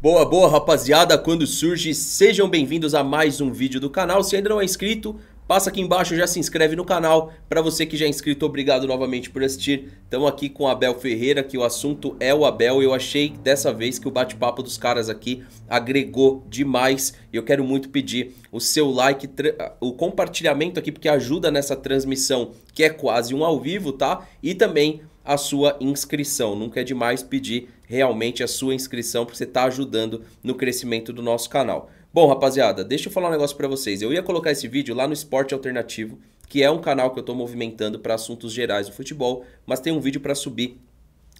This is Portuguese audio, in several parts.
Boa, boa rapaziada, quando surge, sejam bem-vindos a mais um vídeo do canal. Se ainda não é inscrito, passa aqui embaixo, já se inscreve no canal. Para você que já é inscrito, obrigado novamente por assistir. Estamos aqui com o Abel Ferreira, que o assunto é o Abel. Eu achei dessa vez que o bate-papo dos caras aqui agregou demais. E eu quero muito pedir o seu like, o compartilhamento aqui, porque ajuda nessa transmissão que é quase um ao vivo, tá? E também a sua inscrição. Nunca é demais pedir realmente a sua inscrição, porque você está ajudando no crescimento do nosso canal. Bom, rapaziada, deixa eu falar um negócio para vocês. Eu ia colocar esse vídeo lá no Esporte Alternativo, que é um canal que eu estou movimentando para assuntos gerais do futebol, mas tem um vídeo para subir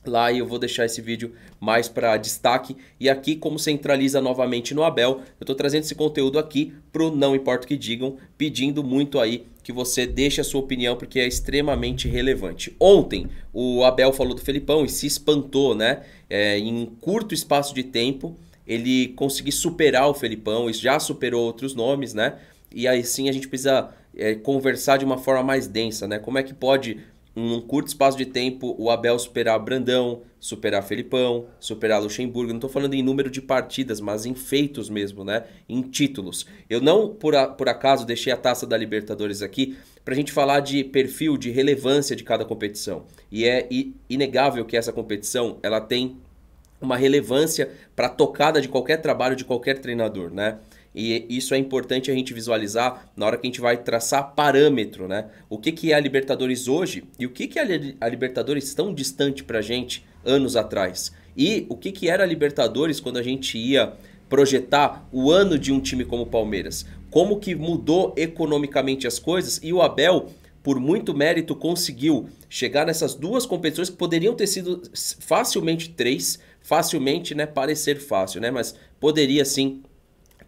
lá e eu vou deixar esse vídeo mais para destaque. E aqui, como centraliza novamente no Abel, eu estou trazendo esse conteúdo aqui para o Não Importa o Que Digam, pedindo muito aí que você deixe a sua opinião, porque é extremamente relevante. Ontem, o Abel falou do Felipão e se espantou, né? É, em um curto espaço de tempo, ele conseguiu superar o Felipão e já superou outros nomes, né? E aí sim a gente precisa é, conversar de uma forma mais densa, né? Como é que pode num curto espaço de tempo, o Abel superar Brandão, superar Felipão, superar Luxemburgo. Não estou falando em número de partidas, mas em feitos mesmo, né? Em títulos. Eu não, por, a, por acaso, deixei a taça da Libertadores aqui para a gente falar de perfil, de relevância de cada competição. E é inegável que essa competição ela tem uma relevância para a tocada de qualquer trabalho de qualquer treinador, né? E isso é importante a gente visualizar na hora que a gente vai traçar parâmetro, né? O que, que é a Libertadores hoje e o que, que é a Libertadores tão distante para a gente anos atrás. E o que, que era a Libertadores quando a gente ia projetar o ano de um time como o Palmeiras. Como que mudou economicamente as coisas e o Abel por muito mérito, conseguiu chegar nessas duas competições que poderiam ter sido facilmente três, facilmente, né? Parecer fácil, né? Mas poderia sim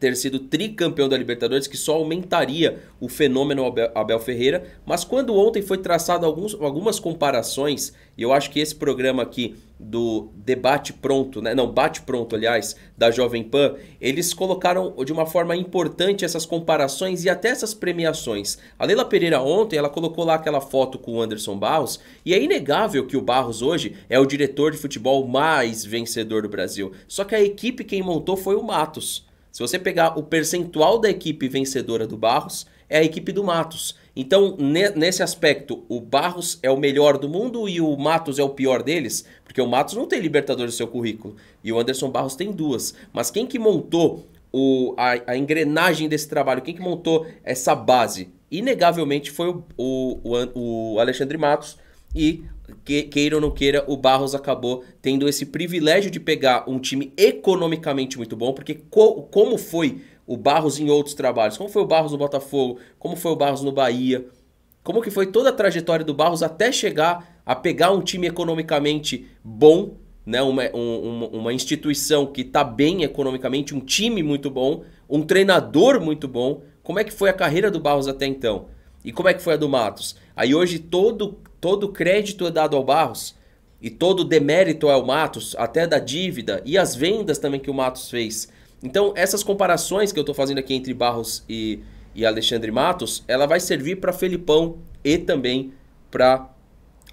ter sido tricampeão da Libertadores, que só aumentaria o fenômeno Abel Ferreira. Mas quando ontem foi traçado alguns, algumas comparações, e eu acho que esse programa aqui do debate pronto, né? não, bate pronto, aliás, da Jovem Pan, eles colocaram de uma forma importante essas comparações e até essas premiações. A Leila Pereira ontem, ela colocou lá aquela foto com o Anderson Barros, e é inegável que o Barros hoje é o diretor de futebol mais vencedor do Brasil. Só que a equipe quem montou foi o Matos. Se você pegar o percentual da equipe vencedora do Barros, é a equipe do Matos. Então, ne nesse aspecto, o Barros é o melhor do mundo e o Matos é o pior deles, porque o Matos não tem Libertadores no seu currículo e o Anderson Barros tem duas. Mas quem que montou o, a, a, engrenagem desse trabalho, quem que montou essa base? Inegavelmente foi o, o, o Alexandre Matos, e queira ou não queira, o Barros acabou tendo esse privilégio de pegar um time economicamente muito bom, porque co como foi o Barros em outros trabalhos, como foi o Barros no Botafogo, como foi o Barros no Bahia, como que foi toda a trajetória do Barros até chegar a pegar um time economicamente bom, né? uma, um, uma instituição que está bem economicamente, um time muito bom, um treinador muito bom. Como é que foi a carreira do Barros até então? E como é que foi a do Matos? Aí hoje todo Todo crédito é dado ao Barros e todo demérito é ao Matos, até da dívida e as vendas também que o Matos fez. Então, essas comparações que eu estou fazendo aqui entre Barros e, e Alexandre Matos, ela vai servir para Felipão e também para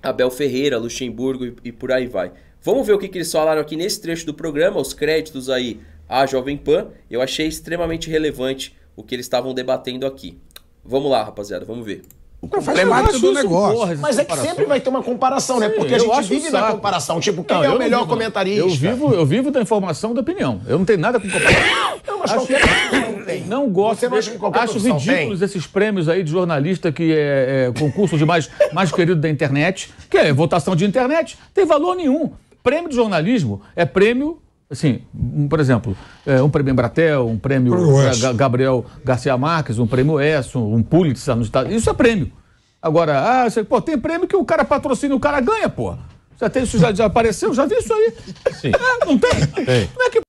Abel Ferreira, Luxemburgo e, e, por aí vai. Vamos ver o que, que eles falaram aqui nesse trecho do programa, os créditos aí à Jovem Pan. Eu achei extremamente relevante o que eles estavam debatendo aqui. Vamos lá, rapaziada, vamos ver o não, complemento é do negócio. Porra, mas é que sempre vai ter uma comparação, né? Porque a gente vive na comparação. Tipo, quem não, é o melhor vivo, comentarista? Eu vivo, eu vivo da informação da opinião. Eu não tenho nada com comparação. Não, mas acho, qualquer não tem. Não gosto. Você não acha que qualquer acho ridículos tem. esses prêmios aí de jornalista que é, é concurso de mais, mais querido da internet, que é votação de internet. Tem valor nenhum. Prêmio de jornalismo é prêmio Assim, por exemplo, é, um prêmio Embratel, um prêmio Gabriel Garcia Marques, um prêmio Esson, um Pulitzer nos Estados Unidos. Isso é prêmio. Agora, ah, você, pô, tem prêmio que o cara patrocina e o cara ganha, pô. Já tem isso, já, já apareceu, já vi isso aí. Sim. Ah, não tem? tem. é que...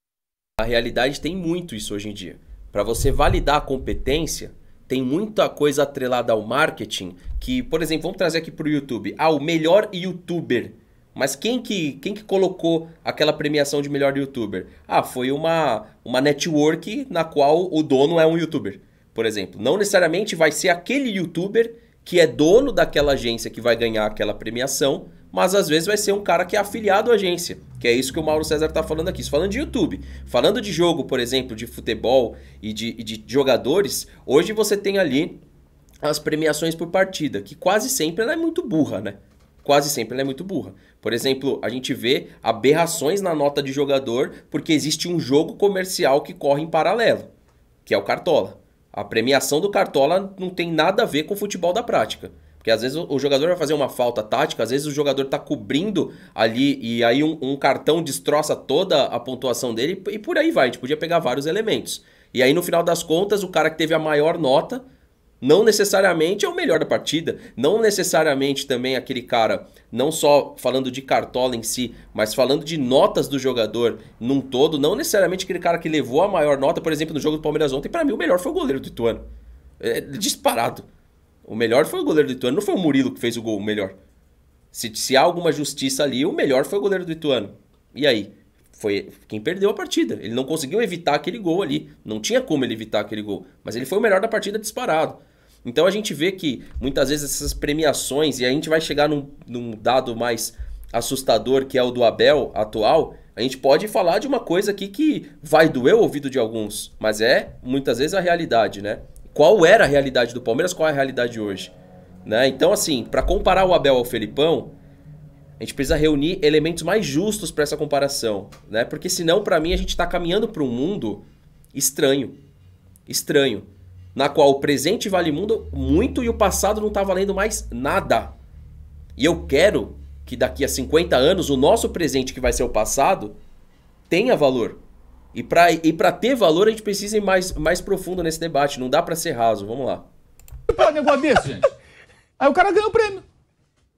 A realidade tem muito isso hoje em dia. Para você validar a competência, tem muita coisa atrelada ao marketing que, por exemplo, vamos trazer aqui para o YouTube. Ah, o melhor youtuber mas quem que, quem que colocou aquela premiação de melhor youtuber? Ah, foi uma, uma network na qual o dono é um youtuber, por exemplo. Não necessariamente vai ser aquele youtuber que é dono daquela agência que vai ganhar aquela premiação, mas às vezes vai ser um cara que é afiliado à agência, que é isso que o Mauro César está falando aqui. Isso falando de YouTube, falando de jogo, por exemplo, de futebol e de, e de jogadores, hoje você tem ali as premiações por partida, que quase sempre ela é muito burra, né? quase sempre ela é muito burra. Por exemplo, a gente vê aberrações na nota de jogador porque existe um jogo comercial que corre em paralelo, que é o Cartola. A premiação do Cartola não tem nada a ver com o futebol da prática. Porque às vezes o jogador vai fazer uma falta tática, às vezes o jogador está cobrindo ali e aí um, um, cartão destroça toda a pontuação dele e por aí vai. A gente podia pegar vários elementos. E aí no final das contas, o cara que teve a maior nota não necessariamente é o melhor da partida, não necessariamente também aquele cara, não só falando de cartola em si, mas falando de notas do jogador num todo, não necessariamente aquele cara que levou a maior nota, por exemplo, no jogo do Palmeiras ontem, para mim o melhor foi o goleiro do Ituano. É, é, disparado. O melhor foi o goleiro do Ituano, não foi o Murilo que fez o gol, o melhor. Se, se há alguma justiça ali, o melhor foi o goleiro do Ituano. E aí? foi quem perdeu a partida. Ele não conseguiu evitar aquele gol ali. Não tinha como ele evitar aquele gol. Mas ele foi o melhor da partida disparado. Então a gente vê que muitas vezes essas premiações, e a gente vai chegar num, num dado mais assustador que é o do Abel atual, a gente pode falar de uma coisa aqui que vai doer o ouvido de alguns, mas é muitas vezes a realidade, né? Qual era a realidade do Palmeiras, qual é a realidade de hoje? Né? Então, assim, para comparar o Abel ao Felipão, a gente precisa reunir elementos mais justos para essa comparação, né? Porque senão, para mim, a gente está caminhando para um mundo estranho. Estranho na qual o presente vale muito e o passado não está valendo mais nada. E eu quero que daqui a 50 anos o nosso presente, que vai ser o passado, tenha valor. E para e para ter valor, a gente precisa ir mais, mais profundo nesse debate. Não dá para ser raso. Vamos lá. Que negócio desse, é gente? Aí o cara ganhou o prêmio.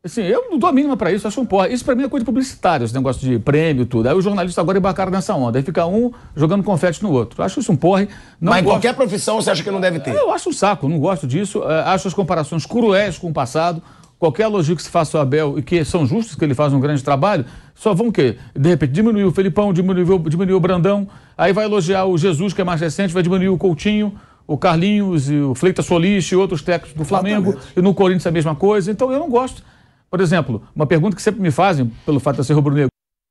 Assim, eu não dou a mínima para isso, acho um porra. Isso para mim é coisa publicitária, esse negócio de prêmio tudo. Aí os jornalistas agora embarcaram nessa onda. Aí fica um jogando confete no outro. Acho isso um porre. Não Mas em qualquer profissão você acha que não deve ter? Eu acho um saco, não gosto disso. É, acho as comparações cruéis com o passado. Qualquer elogio que se faça ao Abel e que são justos, que ele faz um grande trabalho, só vão o quê? De repente diminuiu o Felipão, diminuiu, diminuiu o Brandão. Aí vai elogiar o Jesus, que é mais recente, vai diminuir o Coutinho o Carlinhos e o Fleita Solis e outros técnicos do Flamengo. Exatamente. E no Corinthians é a mesma coisa. Então eu não gosto. Por exemplo, uma pergunta que sempre me fazem, pelo fato de ser rubro-negro.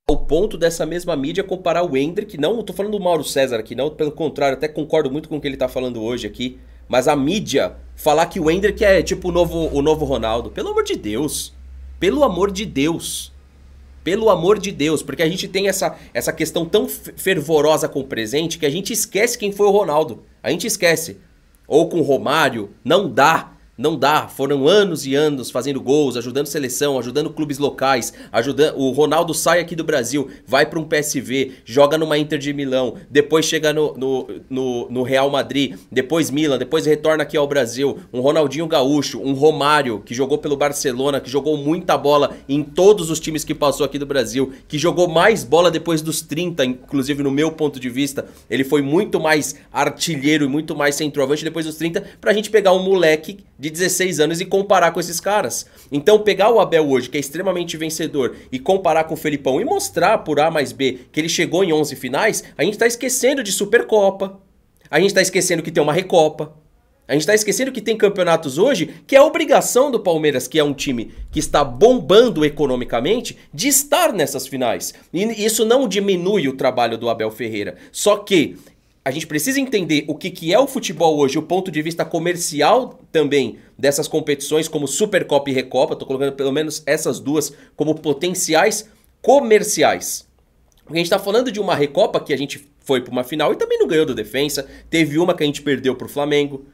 O ponto dessa mesma mídia comparar o Hendrick, não estou falando do Mauro César aqui, não, pelo contrário, até concordo muito com o que ele está falando hoje aqui, mas a mídia falar que o Hendrick é tipo o novo, o novo Ronaldo. Pelo amor de Deus. Pelo amor de Deus. Pelo amor de Deus, porque a gente tem essa, essa questão tão fervorosa com o presente que a gente esquece quem foi o Ronaldo. A gente esquece. Ou com o Romário, não dá. Não dá. Foram anos e anos fazendo gols, ajudando seleção, ajudando clubes locais, ajudando. O Ronaldo sai aqui do Brasil, vai para um PSV, joga numa Inter de Milão, depois chega no, no, no, no, Real Madrid, depois Milan, depois retorna aqui ao Brasil. Um Ronaldinho Gaúcho, um Romário, que jogou pelo Barcelona, que jogou muita bola em todos os times que passou aqui do Brasil, que jogou mais bola depois dos 30, inclusive no meu ponto de vista. Ele foi muito mais artilheiro e muito mais centroavante depois dos 30, pra gente pegar um moleque de de 16 anos e comparar com esses caras. Então pegar o Abel hoje, que é extremamente vencedor, e comparar com o Felipão e mostrar por A mais B que ele chegou em 11 finais, a gente está esquecendo de Supercopa. A gente está esquecendo que tem uma Recopa. A gente está esquecendo que tem campeonatos hoje que é obrigação do Palmeiras, que é um time que está bombando economicamente, de estar nessas finais. E isso não diminui o trabalho do Abel Ferreira. Só que a gente precisa entender o que, que é o futebol hoje, o ponto de vista comercial também dessas competições, como Supercopa e Recopa. Estou colocando pelo menos essas duas como potenciais comerciais. Porque a gente está falando de uma Recopa que a gente foi para uma final e também não ganhou do Defensa, teve uma que a gente perdeu para o Flamengo.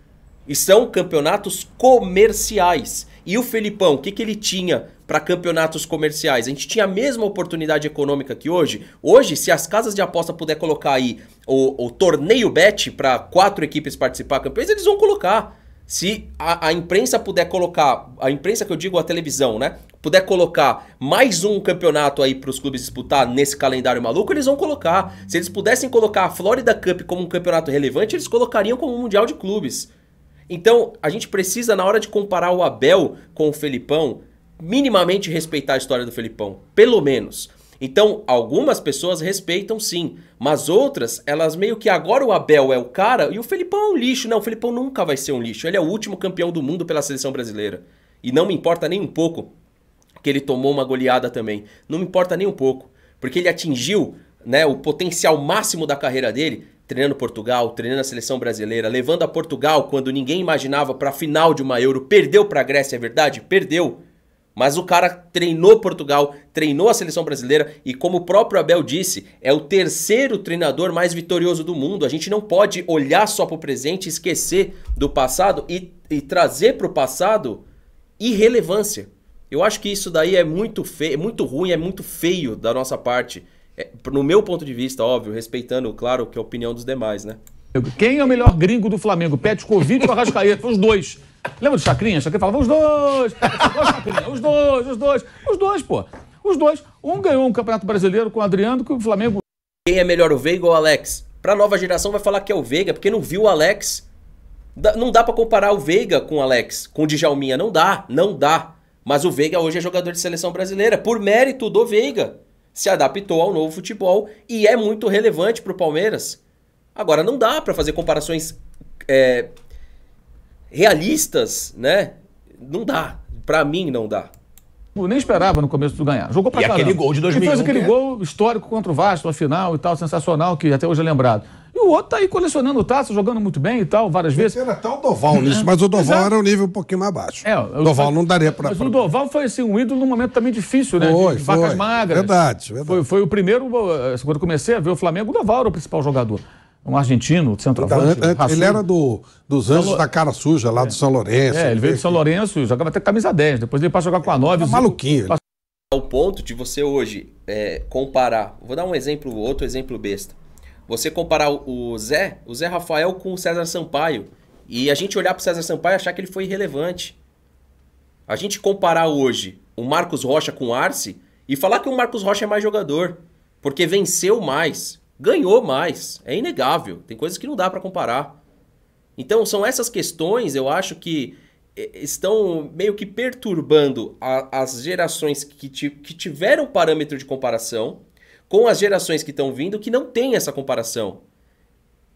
E são campeonatos comerciais. E o Felipão, o que, que ele tinha para campeonatos comerciais? A gente tinha a mesma oportunidade econômica que hoje. Hoje, se as casas de aposta puder colocar aí o, o torneio bet para quatro equipes participar campeões, eles vão colocar. Se a, a, imprensa puder colocar, a imprensa que eu digo a televisão, né? Puder colocar mais um campeonato aí para os clubes disputar nesse calendário maluco, eles vão colocar. Se eles pudessem colocar a Florida Cup como um campeonato relevante, eles colocariam como um mundial de clubes. Então, a gente precisa, na hora de comparar o Abel com o Felipão, minimamente respeitar a história do Felipão, pelo menos. Então, algumas pessoas respeitam sim, mas outras, elas meio que agora o Abel é o cara e o Felipão é um lixo. Não, o Felipão nunca vai ser um lixo. Ele é o último campeão do mundo pela seleção brasileira. E não me importa nem um pouco que ele tomou uma goleada também. Não me importa nem um pouco, porque ele atingiu né, o potencial máximo da carreira dele treinando Portugal, treinando a seleção brasileira, levando a Portugal quando ninguém imaginava para a final de uma Euro, perdeu para a Grécia, é verdade? Perdeu. Mas o cara treinou Portugal, treinou a seleção brasileira e, como o próprio Abel disse, é o terceiro treinador mais vitorioso do mundo. A gente não pode olhar só para o presente, esquecer do passado e, e trazer para o passado irrelevância. Eu acho que isso daí é muito feio, é muito ruim, é muito feio da nossa parte. É, no meu ponto de vista, óbvio, respeitando, claro, que a opinião dos demais, né? Quem é o melhor gringo do Flamengo? Covid ou Arrascaeta? Foi os dois. Lembra do Chacrinha? Chacrinha falava os dois. Os dois, os dois. Os dois, pô. Os dois. Um ganhou um Campeonato Brasileiro com o Adriano, que o Flamengo... Quem é melhor, o Veiga ou o Alex? Pra nova geração vai falar que é o Veiga, porque não viu o Alex. Não dá para comparar o Veiga com o Alex, com o Djalminha. Não dá, não dá. Mas o Veiga hoje é jogador de seleção brasileira, por mérito do Veiga se adaptou ao novo futebol e é muito relevante para o Palmeiras. Agora, não dá para fazer comparações é, realistas, né? Não dá. Para mim, não dá. Eu nem esperava no começo do ganhar. Jogou pra e caramba. aquele gol de 2001. E fez aquele né? gol histórico contra o Vasco, a final e tal, sensacional, que até hoje é lembrado. E o outro tá aí colecionando taça, jogando muito bem e tal, várias vezes. Era até o Doval nisso, mas o Doval era um nível um pouquinho mais baixo. É, o Doval não daria para. Mas pra... o Doval foi assim, um ídolo num momento também difícil, né? Foi, de, vacas foi. magras. Verdade, verdade. Foi, foi o primeiro, eh, quando comecei a ver o Flamengo, o Doval era o principal jogador um argentino, centroavante. Então, ele era do, dos Anjos da Cara Suja, lá é. do São Lourenço. É, ele veio do São Lourenço, e jogava até camisa 10, depois ele passou a jogar com a 9. É, maluquinho. Passou... Ao ponto de você hoje é, comparar, vou dar um exemplo, outro exemplo besta. Você comparar o Zé, o Zé Rafael com o César Sampaio e a gente olhar para o César Sampaio e achar que ele foi irrelevante. A gente comparar hoje o Marcos Rocha com o Arce e falar que o Marcos Rocha é mais jogador, porque venceu mais, ganhou mais, é inegável. Tem coisas que não dá para comparar. Então são essas questões, eu acho que estão meio que perturbando a, as gerações que, que tiveram parâmetro de comparação com as gerações que estão vindo que não tem essa comparação.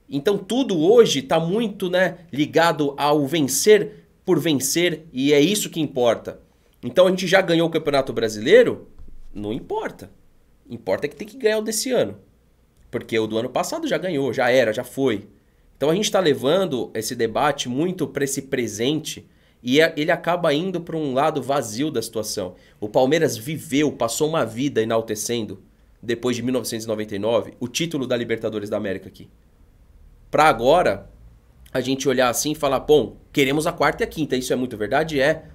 Então tudo hoje está muito né, ligado ao vencer por vencer e é isso que importa. Então a gente já ganhou o Campeonato Brasileiro? Não importa. Importa é que tem que ganhar o desse ano. Porque o do ano passado já ganhou, já era, já foi. Então a gente está levando esse debate muito para esse presente e é, ele acaba indo para um lado vazio da situação. O Palmeiras viveu, passou uma vida enaltecendo depois de 1999, o título da Libertadores da América aqui. Para agora, a gente olhar assim e falar, bom, queremos a quarta e a quinta, isso é muito verdade? É.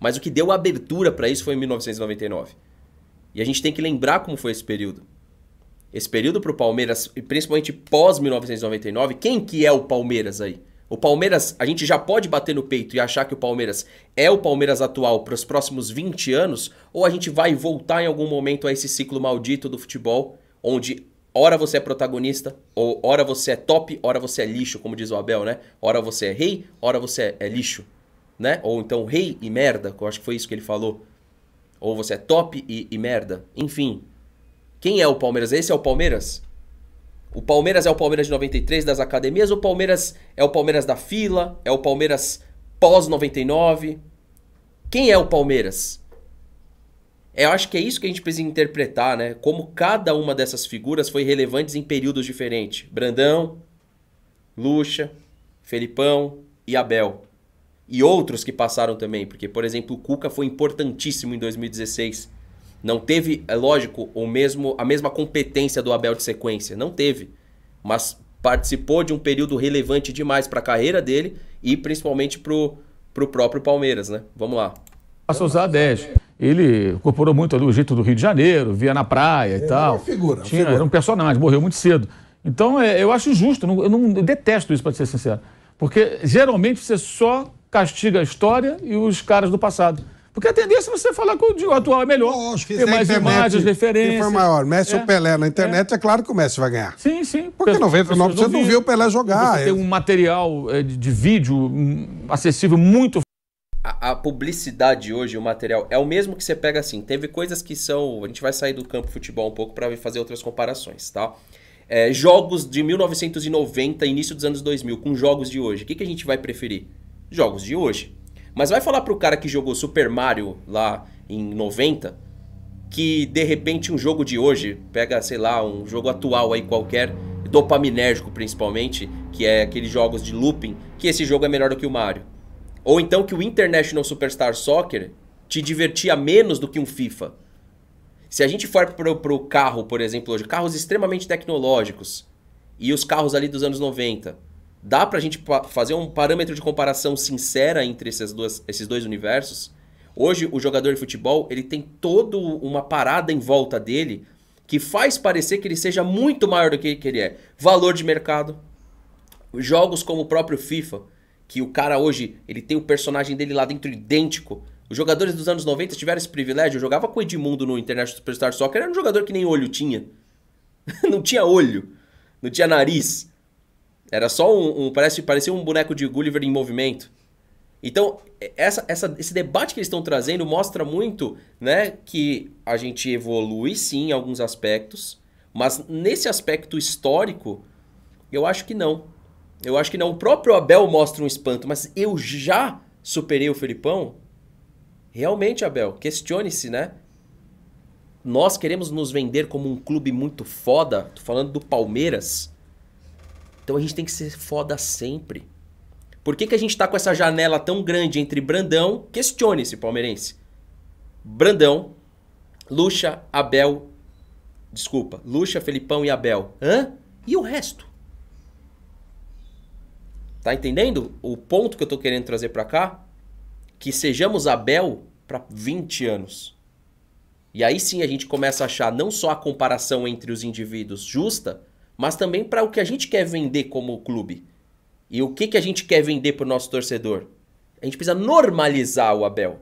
Mas o que deu abertura para isso foi em 1999. E a gente tem que lembrar como foi esse período. Esse período para o Palmeiras, principalmente pós 1999, quem que é o Palmeiras aí? O Palmeiras, a gente já pode bater no peito e achar que o Palmeiras é o Palmeiras atual para os próximos 20 anos, ou a gente vai voltar em algum momento a esse ciclo maldito do futebol, onde ora você é protagonista, ou ora você é top, ora você é lixo, como diz o Abel, né? Ora você é rei, ora você é lixo, né? Ou então rei e merda, que eu acho que foi isso que ele falou. Ou você é top e, e merda. Enfim, quem é o Palmeiras? Esse é o Palmeiras? O Palmeiras é o Palmeiras de 93 das academias, o Palmeiras é o Palmeiras da fila, é o Palmeiras pós 99. Quem é o Palmeiras? Eu acho que é isso que a gente precisa interpretar, né? Como cada uma dessas figuras foi relevante em períodos diferentes. Brandão, Lucha, Felipão e Abel. E outros que passaram também, porque, por exemplo, o Cuca foi importantíssimo em 2016 não teve, é lógico, o mesmo, a mesma competência do Abel de sequência. Não teve. Mas participou de um período relevante demais para a carreira dele e principalmente para o próprio Palmeiras, né? Vamos lá. Passa a usar 10. Ele incorporou muito ali o jeito do Rio de Janeiro, via na praia e é, tal. Figura, Tinha, figura. Era um personagem, morreu muito cedo. Então, é, eu acho justo, eu, não, eu detesto isso, para ser sincero. Porque geralmente você só castiga a história e os caras do passado. Porque a tendência é você falar que o atual é melhor. Lógico, tem mais internet, imagens, referências. Quem for maior, Messi é. ou Pelé na internet, é. é. claro que o Messi vai ganhar. Sim, sim. Porque 99% não, viu. não vê o Pelé jogar. Você tem é. um material é, de vídeo acessível muito a, a publicidade hoje, o material, é o mesmo que você pega assim. Teve coisas que são. A gente vai sair do campo futebol um pouco para fazer outras comparações, tá? É, jogos de 1990, início dos anos 2000, com jogos de hoje. O que, que a gente vai preferir? Jogos de hoje. Mas vai falar pro cara que jogou Super Mario lá em 90 que de repente um jogo de hoje, pega, sei lá, um jogo atual aí qualquer, dopaminérgico principalmente, que é aqueles jogos de looping, que esse jogo é melhor do que o Mario. Ou então que o International Superstar Soccer te divertia menos do que um FIFA. Se a gente for pro, pro carro, por exemplo, hoje, carros extremamente tecnológicos, e os carros ali dos anos 90, Dá para a gente fazer um parâmetro de comparação sincera entre essas duas, esses dois universos? Hoje, o jogador de futebol ele tem toda uma parada em volta dele que faz parecer que ele seja muito maior do que, que ele é. Valor de mercado, jogos como o próprio FIFA, que o cara hoje ele tem o personagem dele lá dentro idêntico. Os jogadores dos anos 90 tiveram esse privilégio. Eu jogava com o Edmundo no International Superstar Soccer, era um jogador que nem olho tinha. não tinha olho, não tinha nariz. Era só um, um parece, parecia um boneco de Gulliver em movimento. Então, essa, essa, esse debate que eles estão trazendo mostra muito né, que a gente evolui sim em alguns aspectos, mas nesse aspecto histórico, eu acho que não. Eu acho que não. O próprio Abel mostra um espanto, mas eu já superei o Felipão? Realmente, Abel, questione-se, né? Nós queremos nos vender como um clube muito foda, tô falando do Palmeiras, então a gente tem que ser foda sempre. Por que, que a gente está com essa janela tão grande entre Brandão, questione-se, palmeirense. Brandão, Lucha, Abel, desculpa, Lucha, Felipão e Abel. Hã? E o resto? Tá entendendo o ponto que eu tô querendo trazer para cá? Que sejamos Abel para 20 anos. E aí sim a gente começa a achar não só a comparação entre os indivíduos justa, mas também para o que a gente quer vender como clube. E o que, que a gente quer vender para o nosso torcedor. A gente precisa normalizar o Abel.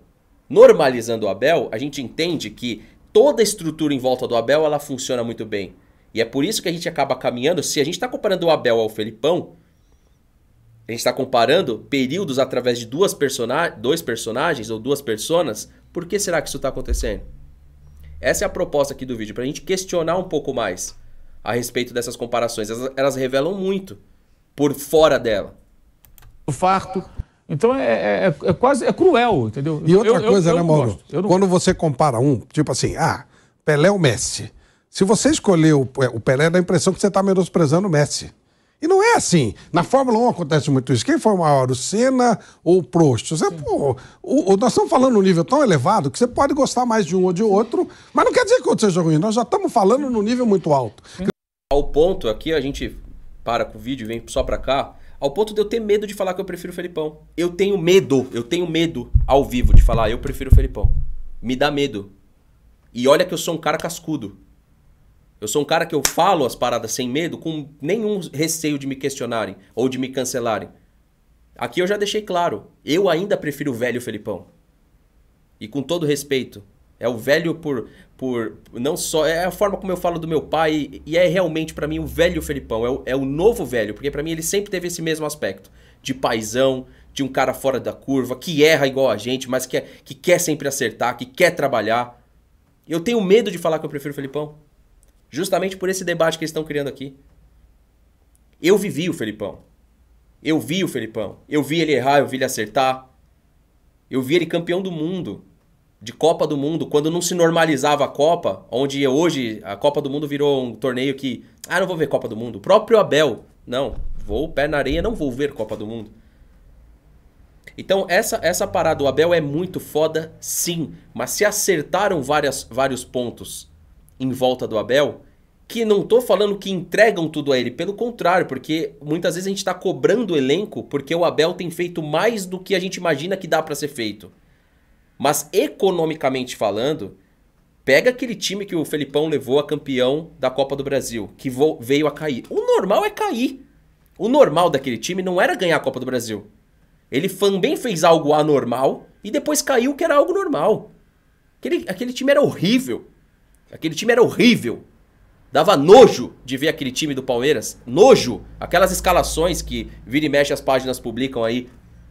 Normalizando o Abel, a gente entende que toda a estrutura em volta do Abel ela funciona muito bem. E é por isso que a gente acaba caminhando. Se a gente está comparando o Abel ao Felipão, a gente está comparando períodos através de duas persona dois personagens ou duas personas. Por que será que isso está acontecendo? Essa é a proposta aqui do vídeo, para a gente questionar um pouco mais a respeito dessas comparações. Elas, elas revelam muito por fora dela. O farto. Então é, é, é, é quase é cruel, entendeu? E outra eu, coisa, eu, né, Mauro? Quando você compara um, tipo assim, ah, Pelé é ou Messi. Se você escolher o, é, o Pelé, dá a impressão que você está menosprezando o Messi. E não é assim. Na Fórmula 1 acontece muito isso. Quem foi maior, o Senna ou o Prost? Você, pô, o, o, nós estamos falando num nível tão elevado que você pode gostar mais de um ou de outro, mas não quer dizer que o outro seja ruim. Nós já estamos falando num nível muito alto. Ao ponto, aqui a gente para com o vídeo vem só para cá, ao ponto de eu ter medo de falar que eu prefiro o Felipão. Eu tenho medo, eu tenho medo ao vivo de falar eu prefiro o Felipão. Me dá medo. E olha que eu sou um cara cascudo. Eu sou um cara que eu falo as paradas sem medo, com nenhum receio de me questionarem ou de me cancelarem. Aqui eu já deixei claro, eu ainda prefiro o velho Felipão. E com todo respeito, é o velho por por não só é a forma como eu falo do meu pai e é realmente para mim o velho Felipão, é o, é o novo velho, porque para mim ele sempre teve esse mesmo aspecto de paisão, de um cara fora da curva, que erra igual a gente, mas que, é, que quer sempre acertar, que quer trabalhar. Eu tenho medo de falar que eu prefiro o Felipão. Justamente por esse debate que eles estão criando aqui. Eu vivi o Felipão. Eu vi o Felipão. Eu vi ele errar, eu vi ele acertar. Eu vi ele campeão do mundo, de Copa do Mundo, quando não se normalizava a Copa, onde hoje a Copa do Mundo virou um torneio que, ah, não vou ver Copa do Mundo. O próprio Abel, não, vou pé na areia, não vou ver Copa do Mundo. Então, essa essa parada do Abel é muito foda, sim, mas se acertaram várias, vários pontos em volta do Abel, que não tô falando que entregam tudo a ele, pelo contrário, porque muitas vezes a gente está cobrando o elenco porque o Abel tem feito mais do que a gente imagina que dá para ser feito. Mas economicamente falando, pega aquele time que o Felipão levou a campeão da Copa do Brasil, que veio a cair. O normal é cair. O normal daquele time não era ganhar a Copa do Brasil. Ele também fez algo anormal e depois caiu que era algo normal. Aquele, aquele time era horrível. Aquele time era horrível. Dava nojo de ver aquele time do Palmeiras. Nojo. Aquelas escalações que vira e mexe as páginas publicam aí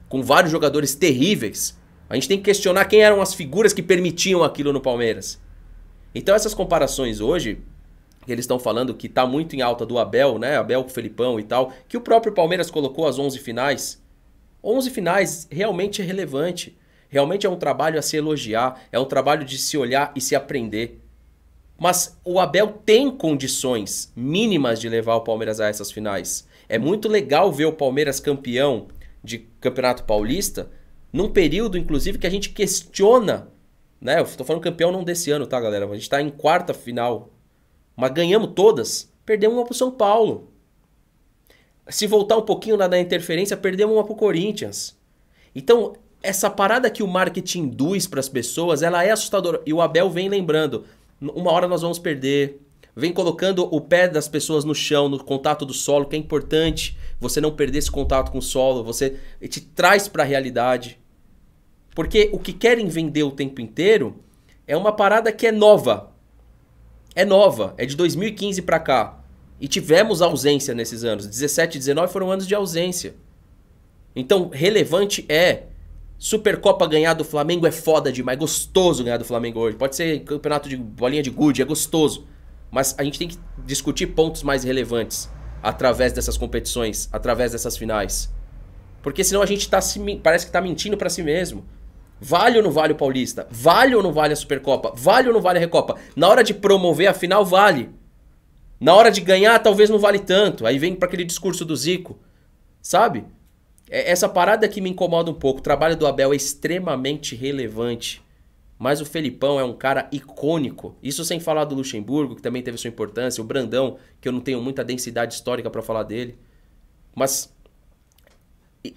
com vários jogadores terríveis. A gente tem que questionar quem eram as figuras que permitiam aquilo no Palmeiras. Então essas comparações hoje, eles estão falando que está muito em alta do Abel, né? Abel com o Felipão e tal, que o próprio Palmeiras colocou as 11 finais. 11 finais realmente é relevante. Realmente é um trabalho a se elogiar, é um trabalho de se olhar e se aprender. Mas o Abel tem condições mínimas de levar o Palmeiras a essas finais. É muito legal ver o Palmeiras campeão de Campeonato Paulista, num período, inclusive, que a gente questiona. Né? Eu tô falando campeão não desse ano, tá, galera? A gente tá em quarta final. Mas ganhamos todas. Perdemos uma pro São Paulo. Se voltar um pouquinho na da interferência, perdemos uma pro Corinthians. Então, essa parada que o marketing induz para as pessoas, ela é assustadora. E o Abel vem lembrando, uma hora nós vamos perder. Vem colocando o pé das pessoas no chão, no contato do solo, que é importante você não perder esse contato com o solo, você te traz para a realidade. Porque o que querem vender o tempo inteiro é uma parada que é nova. É nova, é de 2015 para cá. E tivemos ausência nesses anos. 17 e 19 foram anos de ausência. Então, relevante é Supercopa ganhar do Flamengo é foda demais, é gostoso ganhar do Flamengo hoje. Pode ser campeonato de bolinha de gude, é gostoso. Mas a gente tem que discutir pontos mais relevantes através dessas competições, através dessas finais. Porque senão a gente tá se, parece que tá mentindo para si mesmo. Vale ou não vale o Paulista? Vale ou não vale a Supercopa? Vale ou não vale a Recopa? Na hora de promover a final, vale. Na hora de ganhar, talvez não vale tanto. Aí vem para aquele discurso do Zico, sabe? É, essa parada que me incomoda um pouco. O trabalho do Abel é extremamente relevante. Mas o Felipão é um cara icônico. Isso sem falar do Luxemburgo, que também teve sua importância. O Brandão, que eu não tenho muita densidade histórica para falar dele. Mas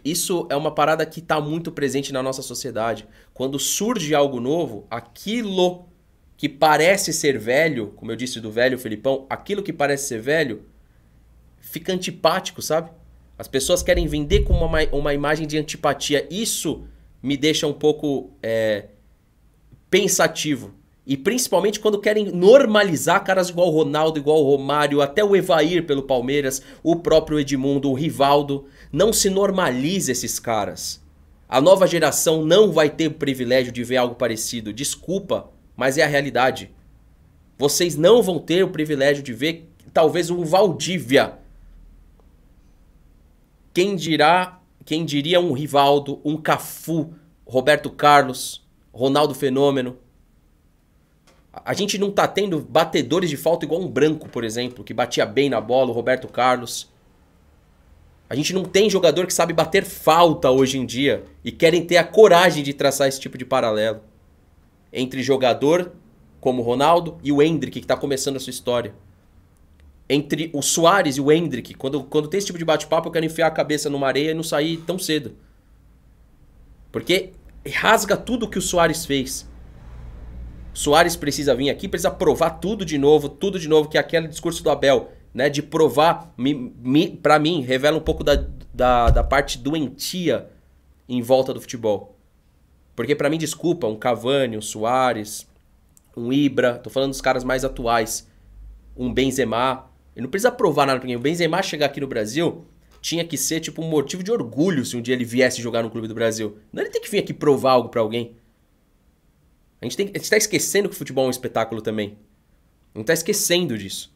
isso é uma parada que está muito presente na nossa sociedade. Quando surge algo novo, aquilo que parece ser velho, como eu disse do velho Felipão, aquilo que parece ser velho fica antipático, sabe? As pessoas querem vender com uma, uma imagem de antipatia. Isso me deixa um pouco é, pensativo. E principalmente quando querem normalizar caras igual o Ronaldo, igual o Romário, até o Evair pelo Palmeiras, o próprio Edmundo, o Rivaldo. Não se normaliza esses caras. A nova geração não vai ter o privilégio de ver algo parecido. Desculpa, mas é a realidade. Vocês não vão ter o privilégio de ver talvez um Valdívia quem dirá, quem diria um Rivaldo, um Cafu, Roberto Carlos, Ronaldo Fenômeno? A gente não tá tendo batedores de falta igual um branco, por exemplo, que batia bem na bola, o Roberto Carlos. A gente não tem jogador que sabe bater falta hoje em dia e querem ter a coragem de traçar esse tipo de paralelo entre jogador como Ronaldo e o Hendrick que está começando a sua história entre o Soares e o Hendrick, quando, quando tem esse tipo de bate-papo, eu quero enfiar a cabeça numa areia e não sair tão cedo. Porque rasga tudo que o Soares fez. Soares precisa vir aqui, precisa provar tudo de novo, tudo de novo, que é aquele discurso do Abel, né? De provar, me para mim, revela um pouco da, da, da, parte doentia em volta do futebol. Porque para mim, desculpa, um Cavani, um Soares, um Ibra, tô falando dos caras mais atuais, um Benzema, ele não precisa provar nada pra ninguém. O Benzema chegar aqui no Brasil tinha que ser tipo um motivo de orgulho se um dia ele viesse jogar no clube do Brasil. Não ele tem que vir aqui provar algo para alguém. A gente, tem, a gente tá esquecendo que o futebol é um espetáculo também. Não tá esquecendo disso.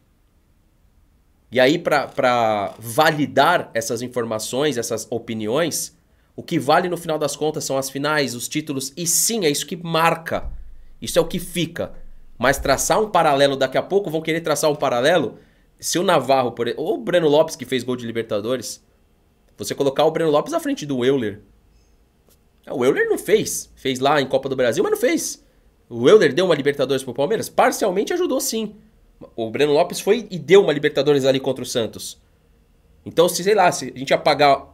E aí, para validar essas informações, essas opiniões, o que vale no final das contas são as finais, os títulos, e sim, é isso que marca. Isso é o que fica. Mas traçar um paralelo daqui a pouco, vão querer traçar um paralelo se o Navarro, por exemplo, ou o Breno Lopes que fez gol de Libertadores, você colocar o Breno Lopes à frente do Euler. Ah, o Euler não fez. Fez lá em Copa do Brasil, mas não fez. O Euler deu uma Libertadores pro Palmeiras? Parcialmente ajudou sim. O Breno Lopes foi e deu uma Libertadores ali contra o Santos. Então, se, sei lá, se a gente apagar,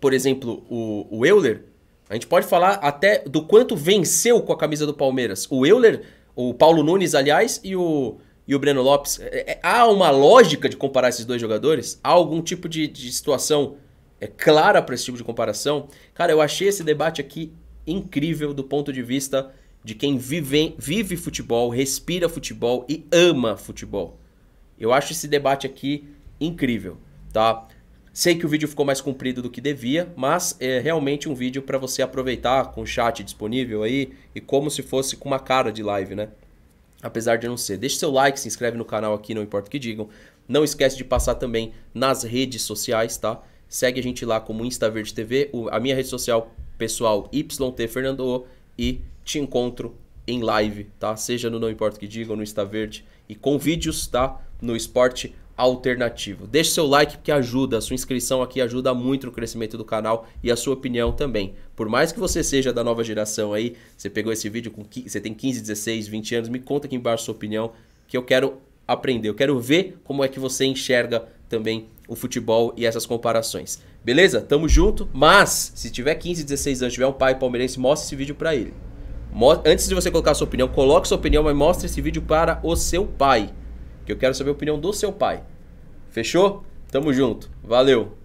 por exemplo, o, o Euler, a gente pode falar até do quanto venceu com a camisa do Palmeiras. O Euler, o Paulo Nunes, aliás, e o, e o Breno Lopes, é, é, há uma lógica de comparar esses dois jogadores? Há algum tipo de, de situação é, clara para esse tipo de comparação? Cara, eu achei esse debate aqui incrível do ponto de vista de quem vive, vive futebol, respira futebol e ama futebol. Eu acho esse debate aqui incrível, tá? Sei que o vídeo ficou mais comprido do que devia, mas é realmente um vídeo para você aproveitar com o chat disponível aí e como se fosse com uma cara de live, né? apesar de não ser. Deixe seu like, se inscreve no canal aqui, não importa o que digam. Não esquece de passar também nas redes sociais, tá? Segue a gente lá como InstaVerde TV, a minha rede social pessoal YT Fernando e te encontro em live, tá? Seja no Não Importa o que digam, no InstaVerde e com vídeos, tá? No esporte alternativo. Deixe seu like porque ajuda, a sua inscrição aqui ajuda muito no crescimento do canal e a sua opinião também. Por mais que você seja da nova geração aí, você pegou esse vídeo com 15, você tem 15, 16, 20 anos, me conta aqui embaixo a sua opinião que eu quero aprender, eu quero ver como é que você enxerga também o futebol e essas comparações. Beleza? Tamo junto, mas se tiver 15, 16 anos, tiver um pai palmeirense, mostre esse vídeo para ele. Antes de você colocar sua opinião, coloque sua opinião, mas mostre esse vídeo para o seu pai que eu quero saber a opinião do seu pai. Fechou? Tamo junto. Valeu.